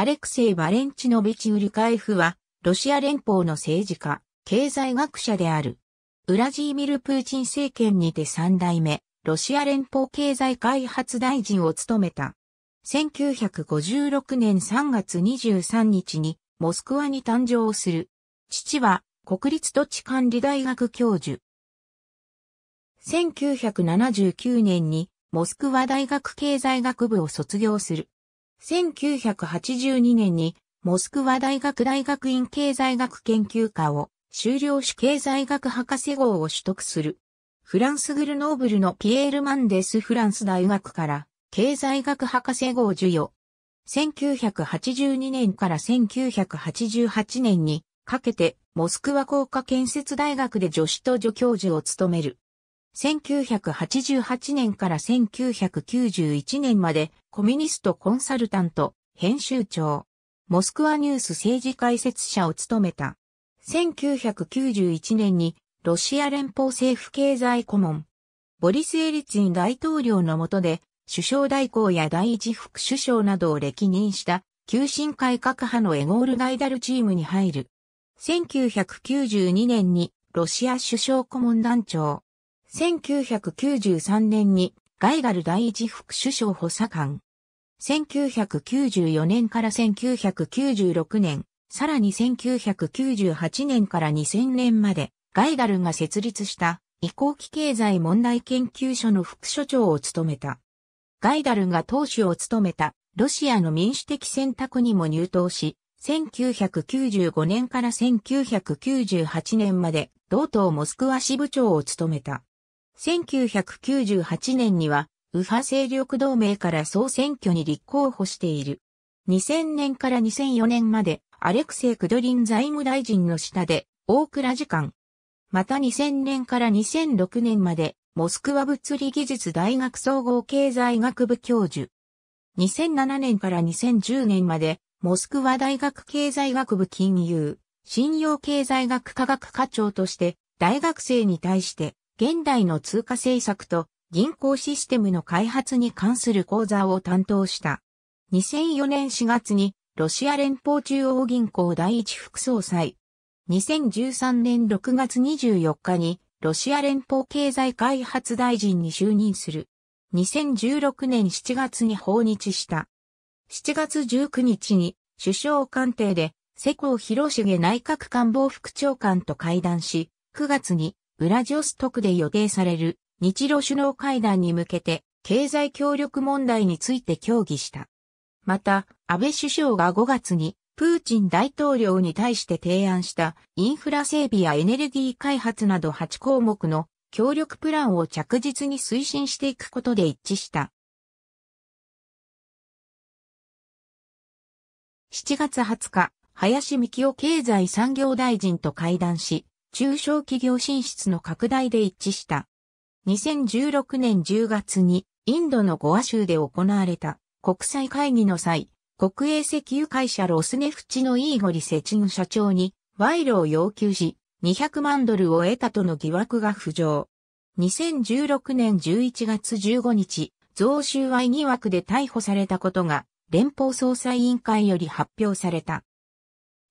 アレクセイ・バレンチノビチ・ウルカエフは、ロシア連邦の政治家、経済学者である。ウラジーミル・プーチン政権にて3代目、ロシア連邦経済開発大臣を務めた。1956年3月23日に、モスクワに誕生する。父は、国立土地管理大学教授。1979年に、モスクワ大学経済学部を卒業する。1982年にモスクワ大学大学院経済学研究科を修了し経済学博士号を取得する。フランスグルノーブルのピエール・マンデス・フランス大学から経済学博士号授与。1982年から1988年にかけてモスクワ工科建設大学で助手と助教授を務める。1988年から1991年までコミュニストコンサルタント、編集長、モスクワニュース政治解説者を務めた。1991年にロシア連邦政府経済顧問、ボリス・エリツィン大統領の下で首相代行や第一副首相などを歴任した急進改革派のエゴール・ガイダルチームに入る。1992年にロシア首相顧問団長。1993年にガイガル第一副首相補佐官。1994年から1996年、さらに1998年から2000年まで、ガイガルが設立した移行期経済問題研究所の副所長を務めた。ガイダルが党首を務めたロシアの民主的選択にも入党し、1995年から1998年まで同党モスクワ支部長を務めた。1998年には、右派勢力同盟から総選挙に立候補している。2000年から2004年まで、アレクセイ・クドリン財務大臣の下で、大倉時間。また2000年から2006年まで、モスクワ物理技術大学総合経済学部教授。2007年から2010年まで、モスクワ大学経済学部金融、信用経済学科学課長として、大学生に対して、現代の通貨政策と銀行システムの開発に関する講座を担当した。2004年4月にロシア連邦中央銀行第一副総裁。2013年6月24日にロシア連邦経済開発大臣に就任する。2016年7月に訪日した。7月19日に首相官邸で世耕弘重内閣官房副長官と会談し、9月にウラジオストクで予定される日露首脳会談に向けて経済協力問題について協議した。また、安倍首相が5月にプーチン大統領に対して提案したインフラ整備やエネルギー開発など8項目の協力プランを着実に推進していくことで一致した。7月20日、林幹雄経済産業大臣と会談し、中小企業進出の拡大で一致した。2016年10月にインドのゴア州で行われた国際会議の際、国営石油会社ロスネフチのイーゴリセチン社長に賄賂を要求し、200万ドルを得たとの疑惑が浮上。2016年11月15日、増収賄疑惑で逮捕されたことが連邦捜査委員会より発表された。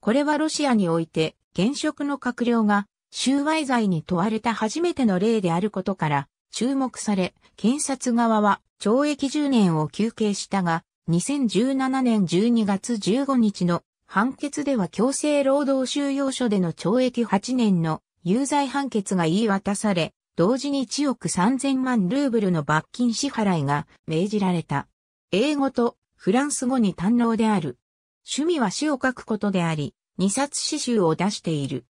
これはロシアにおいて現職の閣僚が収賄罪に問われた初めての例であることから注目され、検察側は懲役10年を求刑したが、2017年12月15日の判決では強制労働収容所での懲役8年の有罪判決が言い渡され、同時に1億3000万ルーブルの罰金支払いが命じられた。英語とフランス語に堪能である。趣味は詩を書くことであり、2冊詩集を出している。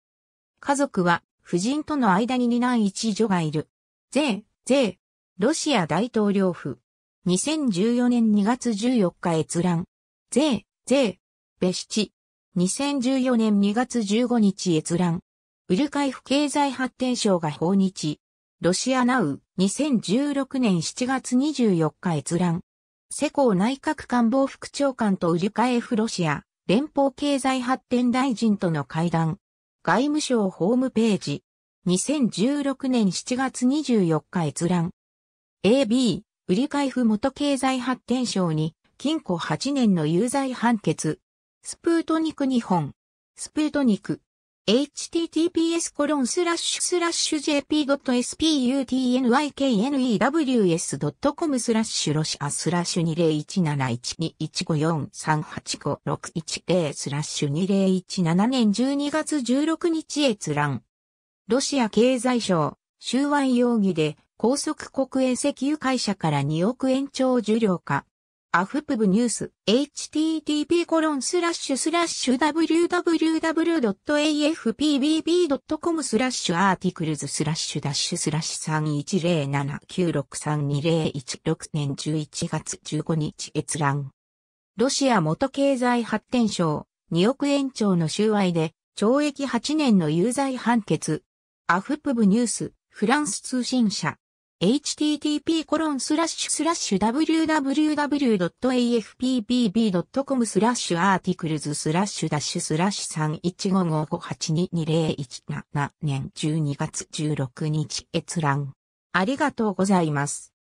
家族は、夫人との間に二男一女がいる。ゼー、ロシア大統領府。2014年2月14日閲覧。ー、ベ別チ。2014年2月15日閲覧。ウルカイフ経済発展省が訪日。ロシアナウ、2016年7月24日閲覧。世耕内閣官房副長官とウルカエフロシア、連邦経済発展大臣との会談。外務省ホームページ。2016年7月24日閲覧。AB、売り開封元経済発展省に、禁錮8年の有罪判決。スプートニク日本。スプートニク。https jp.sputnykenews.com スラッシュロシアスラッシュ20171215438561スラッシュ2017年12月16日閲覧。ロシア経済省、収賄容疑で高速国営石油会社から2億円超受領化。アフプブニュース、http コロンスラッシュスラッシュ www.afpbb.com スラッシュアーティクルズスラッシュダッシュスラッシュ3107963201年11月15日閲覧。ロシア元経済発展省、2億円超の収賄で、懲役8年の有罪判決。アフプブニュース、フランス通信社。http://www.afpbb.com スラッシュアーティクルズスラッシュダッシュスラッシュ3 1 5 5 5 8 2 2 0 1 7年12月16日閲覧。ありがとうございます。